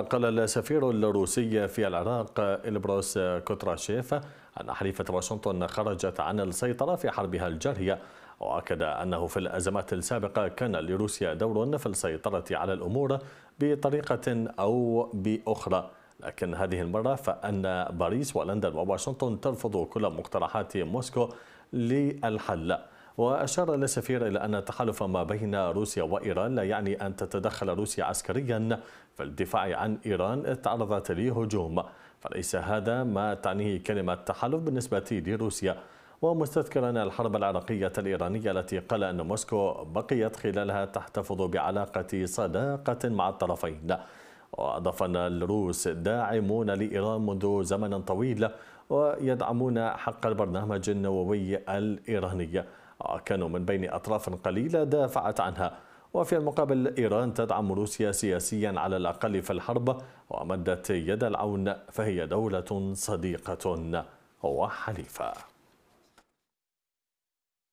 قال السفير الروسي في العراق إلبروس كوتراشيف أن حليفة واشنطن خرجت عن السيطرة في حربها الجارية وأكد أنه في الأزمات السابقة كان لروسيا دور في السيطرة على الأمور بطريقة أو بأخرى لكن هذه المرة فأن باريس ولندن وواشنطن ترفض كل مقترحات موسكو للحل وأشار السفير إلى أن التحالف ما بين روسيا وإيران لا يعني أن تتدخل روسيا عسكريا في الدفاع عن إيران تعرضت لهجوم فليس هذا ما تعنيه كلمة تحالف بالنسبة لروسيا ومستذكرا الحرب العراقية الإيرانية التي قال أن موسكو بقيت خلالها تحتفظ بعلاقة صداقة مع الطرفين وأضاف أن الروس داعمون لإيران منذ زمن طويل ويدعمون حق البرنامج النووي الإيراني كانوا من بين أطراف قليلة دافعت عنها وفي المقابل إيران تدعم روسيا سياسيا على الأقل في الحرب ومدت يد العون فهي دولة صديقة وحليفة